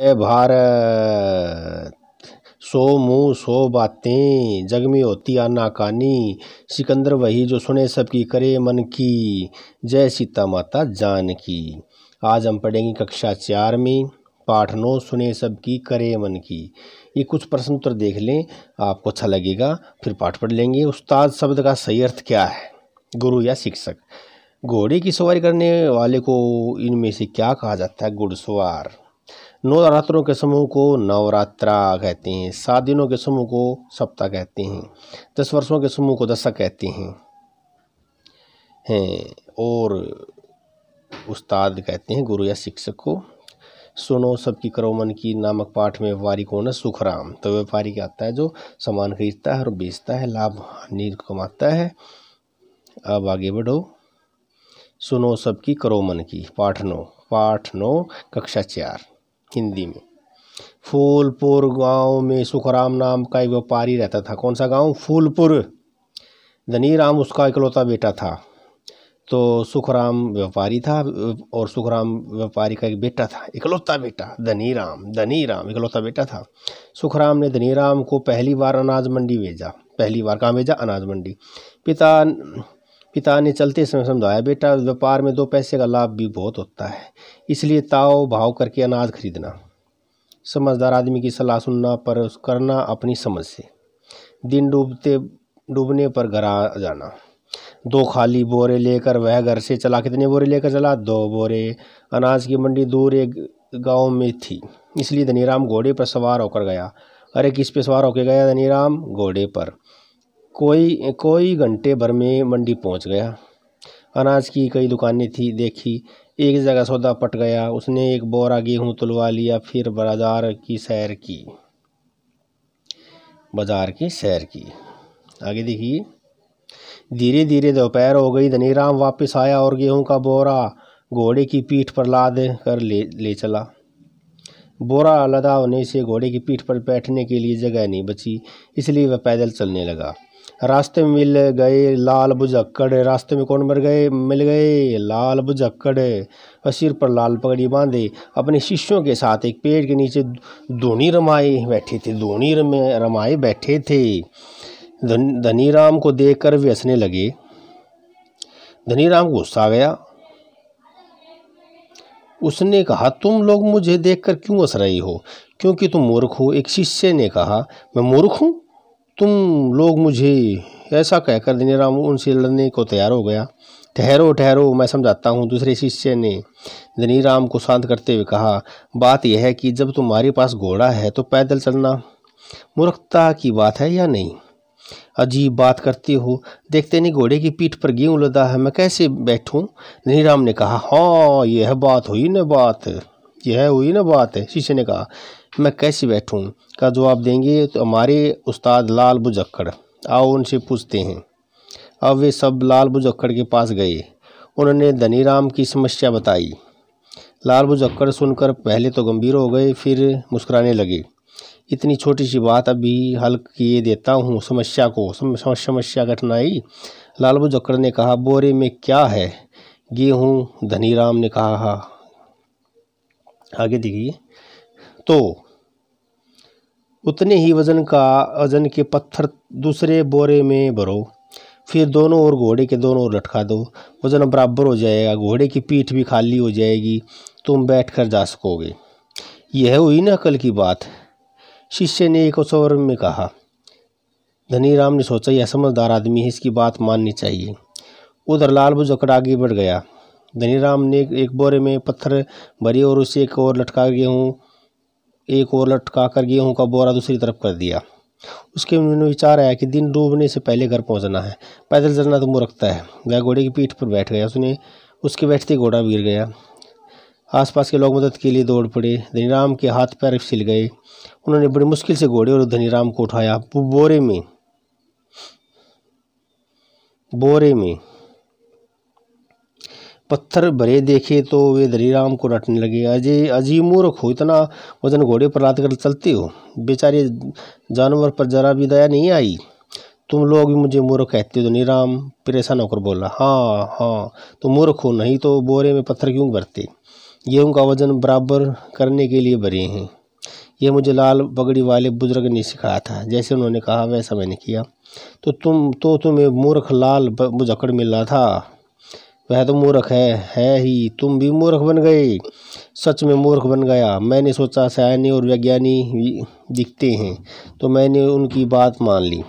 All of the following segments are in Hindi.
जय भारत सो मुँह सो बातें जग में होती आनाकानी सिकंदर वही जो सुने सबकी करे मन की जय सीता माता जान की आज हम पढ़ेंगे कक्षा चार में पाठ नो सुने सबकी करे मन की ये कुछ प्रश्न उत्तर देख लें आपको अच्छा लगेगा फिर पाठ पढ़ लेंगे उस्ताद शब्द का सही अर्थ क्या है गुरु या शिक्षक घोड़े की सवारी करने वाले को इनमें से क्या कहा जाता है घुड़सवार नौ नवरात्रों के समूह को नवरात्रा कहते हैं सात दिनों के समूह को सप्ताह कहते हैं दस वर्षों के समूह को दशक कहते हैं हैं और उस्ताद कहते हैं गुरु या शिक्षक को सुनो सबकी करो मन की नामक पाठ में व्यापारी कौन है सुखराम तो व्यापारी क्या आता है जो सामान खरीदता है और बेचता है लाभ हानि कमाता है अब आगे बढ़ो सुनो सबकी करो मन की पाठ नो पाठ नो कक्षा चार हिंदी में फूलपुर गांव में सुखराम नाम का एक व्यापारी रहता था कौन सा गांव फूलपुर धनी राम उसका इकलौता बेटा था तो सुखराम व्यापारी था और सुखराम व्यापारी का एक बेटा था इकलौता बेटा धनी राम धनी राम इकलौता बेटा था सुखराम ने धनी राम को पहली बार अनाज मंडी भेजा पहली बार कहाँ भेजा अनाज मंडी पिता पिता ने चलते समय समझाया बेटा व्यापार में दो पैसे का लाभ भी बहुत होता है इसलिए ताव भाव करके अनाज खरीदना समझदार आदमी की सलाह सुनना पर करना अपनी समझ से दिन डूबते डूबने पर घर आ जाना दो खाली बोरे लेकर वह घर से चला कितने बोरे लेकर चला दो बोरे अनाज की मंडी दूर एक गांव में थी इसलिए धनीराम घोड़े पर सवार होकर गया अरे किस पे सवार होकर गया धनीराम घोड़े पर कोई कोई घंटे भर में मंडी पहुंच गया अनाज की कई दुकानें थी देखी एक जगह सौदा पट गया उसने एक बोरा गेहूँ तुलवा लिया फिर बाजार की सैर की बाजार की सैर की आगे देखिए धीरे धीरे दोपहर हो गई धनी राम वापिस आया और गेहूं का बोरा घोड़े की पीठ पर लाद कर ले ले चला बोरा लदा होने से घोड़े की पीठ पर बैठने के लिए जगह नहीं बची इसलिए वह पैदल चलने लगा रास्ते में मिल गए लाल बुझक्कड़ रास्ते में कौन मर गए मिल गए लाल बुझक्कड़ सिर पर लाल पगड़ी बांधे अपने शिष्यों के साथ एक पेड़ के नीचे धोनी रमाए बैठे थे धोनी रमाए बैठे थे धनी राम को देखकर वे हंसने लगे धनी को गुस्सा आ गया उसने कहा तुम लोग मुझे देखकर क्यों हंस रहे हो क्योंकि तुम मूर्ख हो एक शिष्य ने कहा मैं मूर्ख हूँ तुम लोग मुझे ऐसा कहकर राम उनसे लड़ने को तैयार हो गया ठहरो ठहरो मैं समझाता हूँ दूसरे शिष्य ने धनीराम को शांत करते हुए कहा बात यह है कि जब तुम्हारे पास घोड़ा है तो पैदल चलना मूर्खता की बात है या नहीं अजीब बात करती हो देखते नहीं घोड़े की पीठ पर गेहूँ लदा है मैं कैसे बैठूं धनीराम ने कहा हाँ यह बात हुई न बात यह हुई न बात है ने कहा मैं कैसे बैठूँ का जवाब देंगे तो हमारे उस्ताद लाल बुजक्कड़ आओ उनसे पूछते हैं अब वे सब लाल बुजक्कड़ के पास गए उन्होंने धनी की समस्या बताई लाल बुजक्कड़ सुनकर पहले तो गंभीर हो गए फिर मुस्कुराने लगे इतनी छोटी सी बात अभी हल किए देता हूँ समस्या को समस्या कठिनाई लाल बुजक्कड़ ने कहा बोरे में क्या है गेहूँ धनी ने कहा हाँ। आगे देखिए तो उतने ही वज़न का वज़न के पत्थर दूसरे बोरे में भरो फिर दोनों ओर घोड़े के दोनों ओर लटका दो वज़न बराबर हो जाएगा घोड़े की पीठ भी खाली हो जाएगी तुम बैठ कर जा सकोगे यह हुई ना कल की बात शिष्य ने एक सौर में कहा धनी राम ने सोचा यह समझदार आदमी है इसकी बात माननी चाहिए उधर लाल बुझकड़ आगे बढ़ गया राम ने एक बोरे में पत्थर भरे और उसे एक और लटका गेहूँ एक ओर लटका कर गेहूँ का बोरा दूसरी तरफ कर दिया उसके मन विचार आया कि दिन डूबने से पहले घर पहुंचना है पैदल चलना तो मुँह रखता है वह घोड़े की पीठ पर बैठ गया उसने उसके बैठते घोड़ा गिर गया आसपास के लोग मदद के लिए दौड़ पड़े धनीराम के हाथ पैर छिल गए उन्होंने बड़ी मुश्किल से घोड़े और धनीराम को उठाया बोरे में बोरे में पत्थर भरे देखे तो वे धरीराम को रटने लगे अजय अजी मूर्ख हो इतना वजन घोड़े पर लाद कर चलते हो बेचारे जानवर पर जरा भी दया नहीं आई तुम लोग भी मुझे मूर्ख कहते हो धनीराम परेशान होकर बोला हाँ हाँ तो मूर्ख हो नहीं तो बोरे में पत्थर क्यों भरते ये उनका वजन बराबर करने के लिए भरे हैं ये मुझे लाल पगड़ी वाले बुजुर्ग ने सिखाया था जैसे उन्होंने कहा वैसा मैंने किया तो तुम तो तुम्हें मूर्ख लाल मुझकड़ मिला था वह तो मूर्ख है है ही तुम भी मूर्ख बन गए सच में मूर्ख बन गया मैंने सोचा सयाने और वैज्ञानिक दिखते हैं तो मैंने उनकी बात मान ली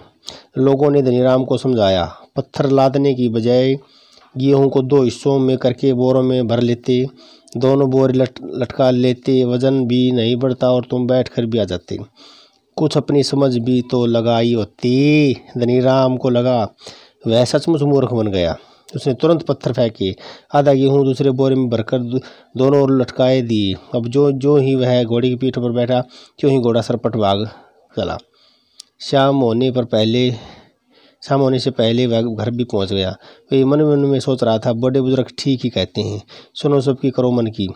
लोगों ने धनीराम को समझाया पत्थर लादने की बजाय गेहूं को दो हिस्सों में करके बोरों में भर लेते दोनों बोरे लट लटका लेते वज़न भी नहीं बढ़ता और तुम बैठ कर भी आ जाते कुछ अपनी समझ भी तो लगाई होती धनी को लगा वह सचमुच मूर्ख बन गया उसने तुरंत पत्थर फेंके आधा गेहूँ दूसरे बोरे में भरकर दोनों ओर लटकाए दिए अब जो जो ही वह घोड़े की पीठ पर बैठा क्यों ही घोड़ा सरपट भाग चला शाम होने पर पहले शाम होने से पहले वह घर भी पहुंच गया वही मन मन में सोच रहा था बड़े बुजुर्ग ठीक ही कहते हैं सुनो सबकी करो मन की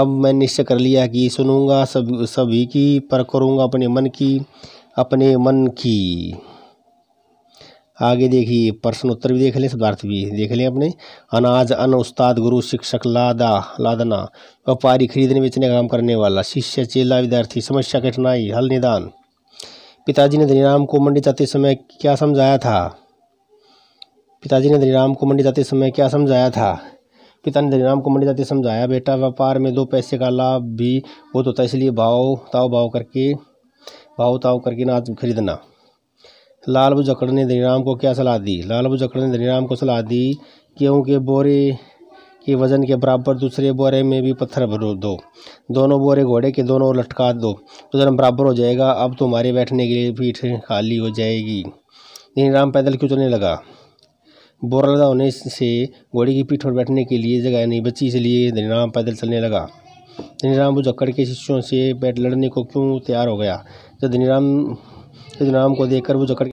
अब मैं निश्चय कर लिया कि सुनूंगा सब सभी की पर करूँगा अपने मन की अपने मन की आगे देखिए प्रश्न उत्तर भी देख लें शब्दार्थ भी देख लें अपने अनाज अन उस्ताद गुरु शिक्षक लादा लादना व्यापारी खरीदने बेचने का काम करने वाला शिष्य चेला विद्यार्थी समस्या कठिनाई हल निदान पिताजी ने धनीराम को मंडी जाते समय क्या समझाया था पिताजी ने धनीराम को मंडी जाते समय क्या समझाया था पिता ने धनीराम को मंडी जाते समझाया बेटा व्यापार में दो पैसे का लाभ भी बहुत होता है इसलिए भाव ताव भाव करके भाव ताव करके अनाज खरीदना लाल जकड़ ने धनीराम को क्या सलाह दी लाल जकड़ ने धनीराम को सलाह दी कि उनके बोरे के वज़न के बराबर दूसरे बोरे में भी पत्थर भरो दो दोनों बोरे घोड़े के दोनों ओर लटका दो वजन तो बराबर हो जाएगा अब तुम्हारे बैठने के लिए पीठ खाली हो जाएगी धनीराम पैदल क्यों चलने लगा बोरा लगा होने से घोड़े की पीठ पर बैठने के लिए जगह नहीं बची इसलिए धनीराम पैदल चलने लगा धनीराम बुजक्कड़ के शिष्यों से बैठ लड़ने को क्यों तैयार हो गया जब धनीराम धनीराम को देखकर जकड़